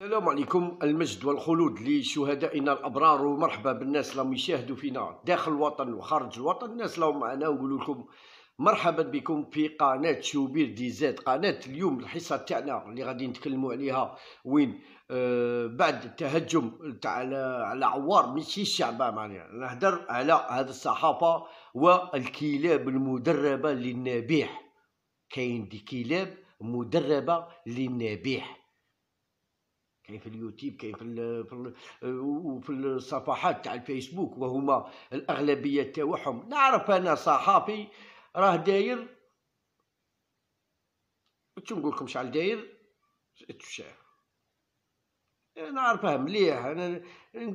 السلام عليكم المجد والخلود لشهدائنا الابرار ومرحبا بالناس اللي يشاهدوا فينا داخل الوطن وخارج الوطن الناس اللي معنا ونقول لكم مرحبا بكم في قناه شوبير دي زاد قناه اليوم الحصه تاعنا اللي غادي نتكلموا عليها وين آه بعد التهجم تاع على عوار ماشي الشعبه معناها نهدر على هذه الصحافه والكلاب المدربه للنبيح كاين دي كلاب مدربه للنبيح كاين يعني في اليوتيوب كاين في في آه، وفي الصفحات تاع الفيسبوك وهما الاغلبيه تاعهم نعرف انا صحافي راه داير شو نقول لكم شحال داير انا عارفه مليح انا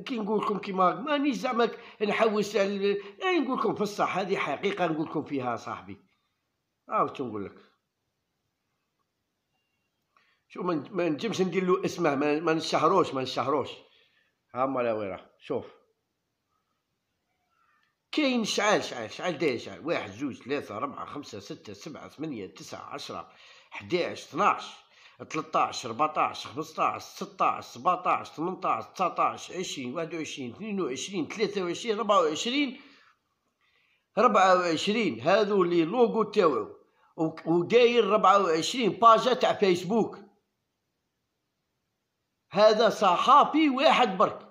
كي نقول لكم كيما مانيش زعما نحوس على نقول لكم في الصح هذه حقيقه نقول لكم فيها صاحبي ها آه نقول لك شوف ما نجمش ندير له اسمه ما نشهروش ما نشهروش ها مالا وين شوف كاين شعال شعال شعال داير شعال واحد جوج ثلاثة ربعة خمسة ستة سبعة ثمانية تسعة عشرة حداعش اثناعش تلتاعش ربعتاعش خمسطاعش ستاش سبعتاش ثمنطاعش تسعتاعش عشرين واحد وعشرين اثنين وعشرين ثلاثة وعشرين ربعة وعشرين ربعة وعشرين هذو لي لوغو تاوعو وداير ربعة وعشرين باجا تاع فيسبوك هذا صحافي واحد برك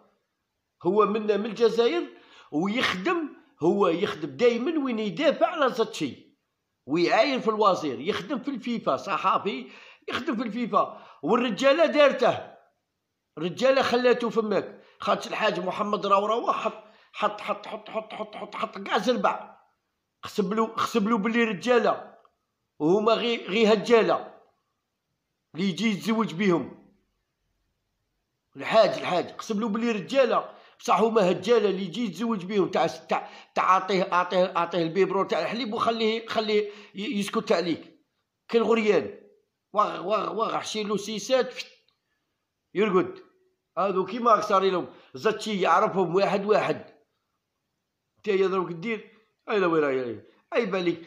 هو من من الجزائر ويخدم هو يخدم دائما وين يدافع على زاتشي ويعاين في الوزير يخدم في الفيفا صحافي يخدم في الفيفا والرجاله دارته رجاله خلاته فماك خاطش الحاج محمد راهو راهو حط حط حط حط حط حط حط حط كاع زربع خسبلو خسبلو بلي رجاله وهما غي غير هجاله اللي يجي يتزوج بيهم الحاج الحاج قسم له بلي رجاله بصح هما هجاله اللي يجي يتزوج بيهم تاع تاع تاع اعطيه اعطيه عطيه البيبرو تاع الحليب وخليه خليه يسكت عليك كالغريان واغ واغ واغ حشيل له سيسات يرقد هادو كيما صاري لهم زاتشي يعرفهم واحد واحد انت يا دروك دير اي وين راي اي بالك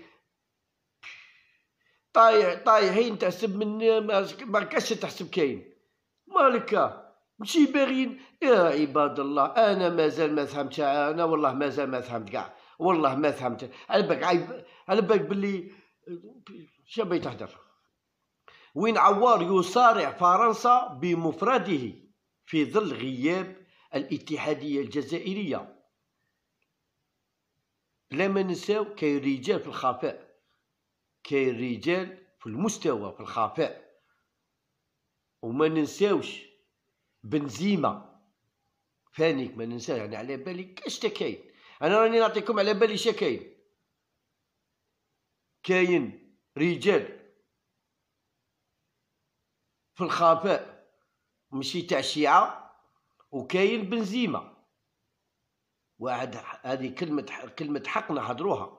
طايح طايحين تحسب من ما كاش تحسب كاين مالك ماشي باغيين يا عباد الله انا مازال ما فهمت انا والله مازال ما فهمت كاع والله ما فهمت على بالك على بالك بلي شابي تهدر وين عوار يصارع فرنسا بمفرده في ظل غياب الاتحادية الجزائرية بلا ما نساو كاين رجال في الخفاء كاين رجال في المستوى في الخفاء وما ننساوش بنزيما فانيك ما ننسى يعني على بالي كاش كاين انا راني نعطيكم على بالي شا كاين كاين رجال في الخفاء مشي تاع الشيعة وكاين بنزيما واحد هذه كلمة كلمة حقنا هدروها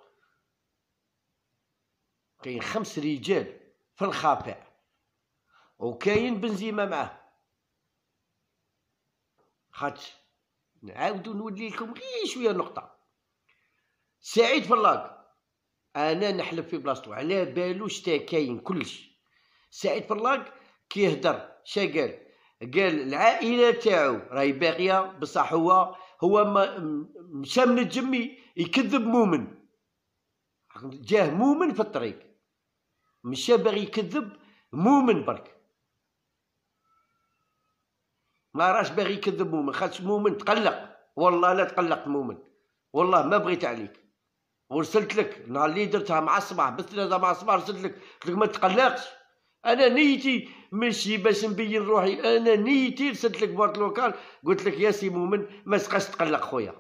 كاين خمس رجال في الخفاء وكاين بنزيما معاه خاطش نعاودو نولي لكم غير شويه نقطه سعيد فراق انا نحلف في بلاصتو على بالو شتا كاين كلش سعيد فراق كيهضر شا قال قال العائله تاعو راهي باقيه بصح هو هو مشى من الجمي يكذب مؤمن جاه مؤمن في الطريق مشى باغي يكذب مؤمن برك ما راش باغي يكذب مؤمن خاص مؤمن تقلق والله لا تقلق مؤمن والله ما بغيت عليك ورسلت لك نهار اللي درتها مع الصباح بالثلاثه مع الصباح رسلت لك قلت لك ما تقلقش انا نيتي ماشي باش نبين روحي انا نيتي رسلت لك بورد لوكال قلت لك يا سي مؤمن ما تبقاش تقلق خويا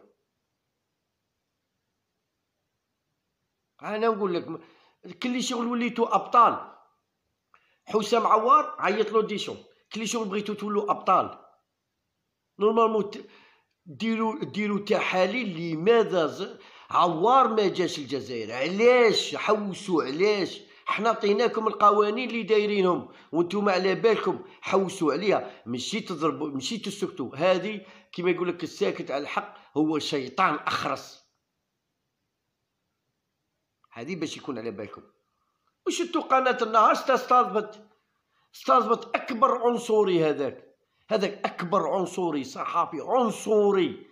انا نقول لك كل شغل وليتو ابطال حسام عوار عيط له ديشون كل شغل بغيتو تولو ابطال نورمالمون ديروا ديروا تحاليل لماذا ز... عوار ما جاش الجزائر علاش حوسوا علاش حنا عطيناكم القوانين اللي دايرينهم وانتم على بالكم حوسوا عليها مشي تضربوا مشي تسكتوا هذه كما يقول لك الساكت على الحق هو شيطان اخرس هذه باش يكون على بالكم وشتو قناه النهار استاذبت استاذبت اكبر عنصري هذاك هذا أكبر عنصري صحفي عنصري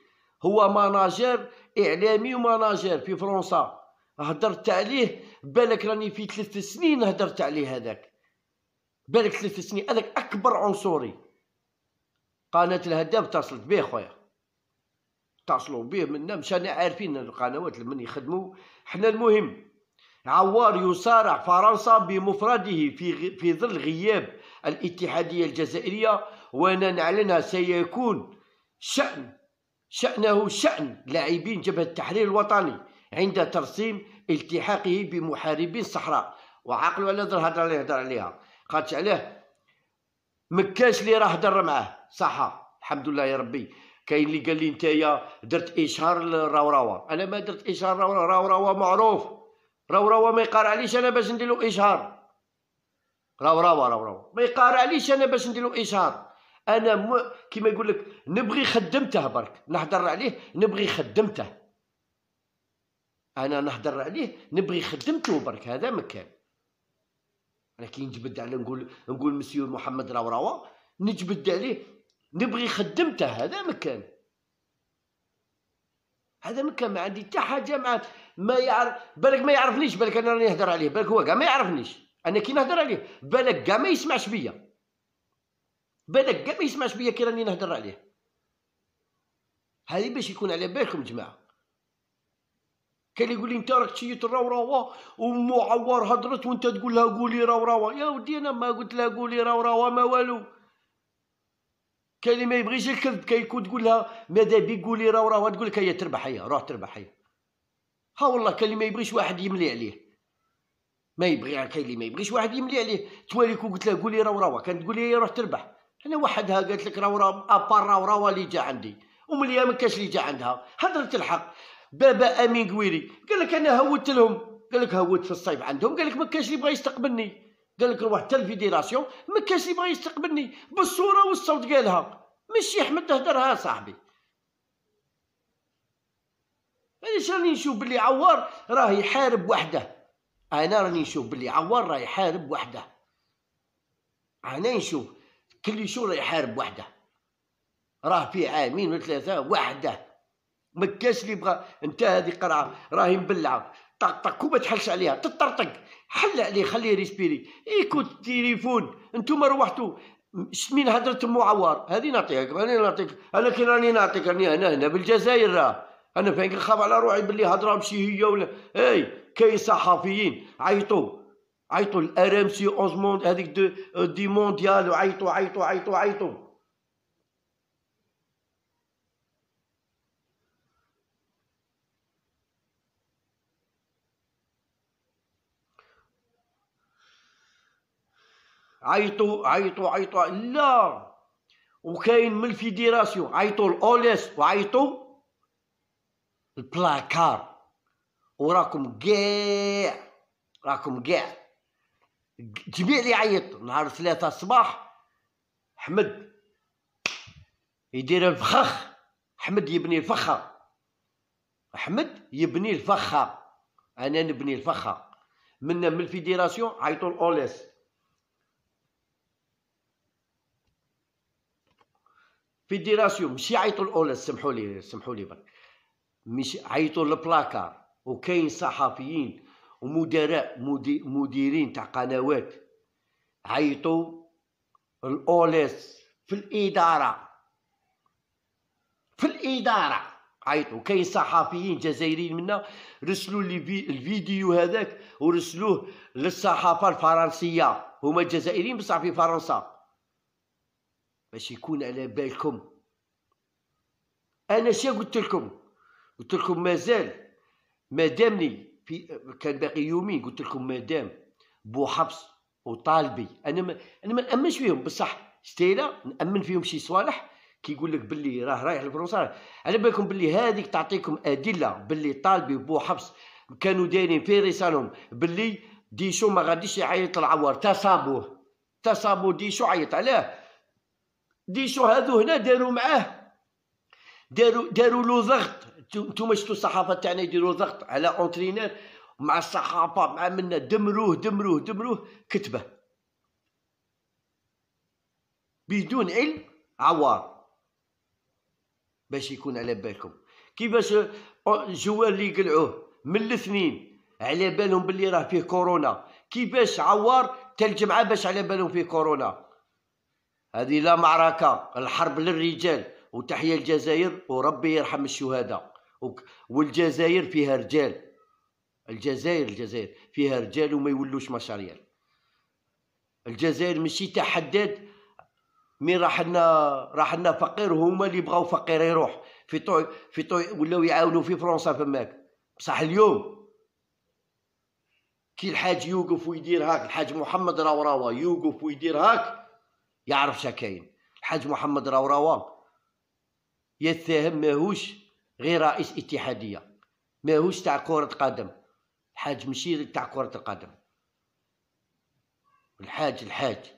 هو ماناجر إعلامي وماناجر في فرنسا هدرت عليه بالك راني في ثلاث سنين هدرت عليه هذاك بالك ثلاث سنين هذاك أكبر عنصري قناة الهداف اتصلت به خويا اتصلوا به منا انا عارفين القنوات من يخدموا حنا المهم عوار يصارع فرنسا بمفرده في في ظل غياب الاتحادية الجزائرية وانا نعلنها سيكون شأن شأنه شأن لاعبين جبهة التحرير الوطني عند ترسيم التحاقه بمحاربي الصحراء وعقلوا على هذه الهضره اللي يهضر عليها خاطش عليه مكاش اللي راه هضر معاه صح الحمد لله يا ربي كاين اللي قال لي نتايا درت اشهار للراوراوه انا ما درت اشهار راوراوه معروف راوراوا ما يقار عليش انا باش ندير له اشهار راوراوا راوراوا ما يقار عليش انا باش ندير له اشهار انا م... كيما يقول لك نبغي خدمته برك نهضر عليه نبغي خدمته انا نهضر عليه نبغي خدمته برك هذا مكان انا كي نجبد على نقول نقول مسيو محمد راو راو نجبد عليه نبغي خدمته هذا مكان هذا مكان ما عندي حتى حاجه مع ما يعرف بالك ما يعرفنيش بالك انا راني نهضر عليه بالك هو كاع ما يعرفنيش انا كي نهضر عليه بالك كاع ما يسمعش بيا بالك كاع ما يسمعش بيا كي راني نهضر عليه هذه باش يكون على بالكم جماعه كان يقول لي انت راك تشيت الروروه ومو عوار هضرت وانت تقول لها قولي روروه يا ودي انا ما قلت لها قولي روروه ما والو كان ما يبغيش الكذب يكون تقول لها ماذا بي قولي راو تقول لك هي تربح هي روح تربح هي ها والله كان ما يبغيش واحد يملي عليه ما يبغي يعني كاين اللي ما يبغيش واحد يملي عليه تواليك وقلت لها قولي روروه كانت تقول لي روح تربح انا وحدها قالت لك راه راه ابار راه راه اللي جا عندي ليا ما كاش اللي جا عندها هضرت الحق بابا امين قويري قال لك انا هوت لهم قال لك هوت في الصيف عندهم قال لك ما كاش اللي بغى يستقبلني قال لك روح حتى الفيديراسيون ما كاش اللي بغى يستقبلني بالصوره والصوت قالها ماشي احمد تهدرها صاحبي انا راني نشوف بلي عوار راه يحارب وحده انا راني نشوف بلي عوار راه يحارب وحده انا نشوف كل شهور يحارب وحده راه في عامين ولا ثلاثه وحده ما كاش اللي يبغى انت هذه قرعه راهي مبلعه طق طق وما تحلش عليها تطرطق حل عليه خليه ريسبيري ايكوت التليفون انتم روحتوا شمين هضرة مو هذه نعطيك انا نعطيك انا كي راني نعطيك راني هنا هنا بالجزائر راه انا فين نخاف على روحي باللي هضره مشي هي ولا اي كاين صحفيين عيطوا عيطوا الار ام سي 11 موند هذيك دي, دي مونديال وعيطوا عيطوا عيطوا عيطوا عيطوا عيطوا عيطوا لا وكاين من الفيديراسيون عيطوا الاوليس وعيطوا البلاكار وراكم كاع راكم كاع جميع اللي يعيط نهار ثلاثة الصباح حمد يدير الفخخ حمد يبني الفخة حمد يبني الفخة أنا نبني الفخة من من الفيديراسيون عيطوا الأوليس فيديراسيون ماشي عيطوا الأوليس سمحوا لي سمحوا لي برك مش عيطوا البلاكار وكاين صحفيين ومدراء مديرين تاع قنوات عيطوا الاوليس في الاداره في الاداره عيطوا كاين صحفيين جزائريين منا رسلوا الفيديو هذاك ورسلوه للصحافه الفرنسيه هما الجزائريين بصح في فرنسا باش يكون على بالكم انا شا قلت لكم قلت لكم مازال مادامني في كان باقي يومين قلت لكم مدام حبس وطالبي انا ما انا ما نامنش فيهم بصح ستيلا نامن فيهم شي صوالح كيقول لك باللي راه رايح لفرنسا على بالكم باللي هذيك تعطيكم ادله باللي طالبي حبس كانوا دايرين في رسالهم باللي ديشو ما غاديش يعيط العوار تصابوه تصابو ديشو عيط عليه ديشو هادو هنا داروا معاه داروا داروا له ضغط نتوما شفتوا الصحافه تاعنا يديروا ضغط على اونترينير مع الصحافه مع منا دمروه دمروه دمروه كتبه بدون علم عوار باش يكون على بالكم كيفاش الجوال اللي يقلعوه من الاثنين على بالهم باللي راه فيه كورونا كيفاش عوار تا الجمعه باش على بالهم فيه كورونا هذه لا معركه الحرب للرجال وتحيه الجزائر وربي يرحم الشهداء والجزائر فيها رجال الجزائر الجزائر فيها رجال وما يولوش مشاريال الجزائر ماشي تحدد مي راح لنا راح لنا فقير هما اللي بغاو فقير يروح في طوي في طوي ولاو يعاونوا في فرنسا فماك بصح اليوم كي الحاج يوقف ويدير هاك الحاج محمد راوراوا يوقف ويدير هاك يعرف شكاين الحاج محمد راوراوا يتهم ماهوش غير رئيس اتحاديه ماهوش تاع كره قدم الحاج ماشي تاع كره القدم الحاج الحاج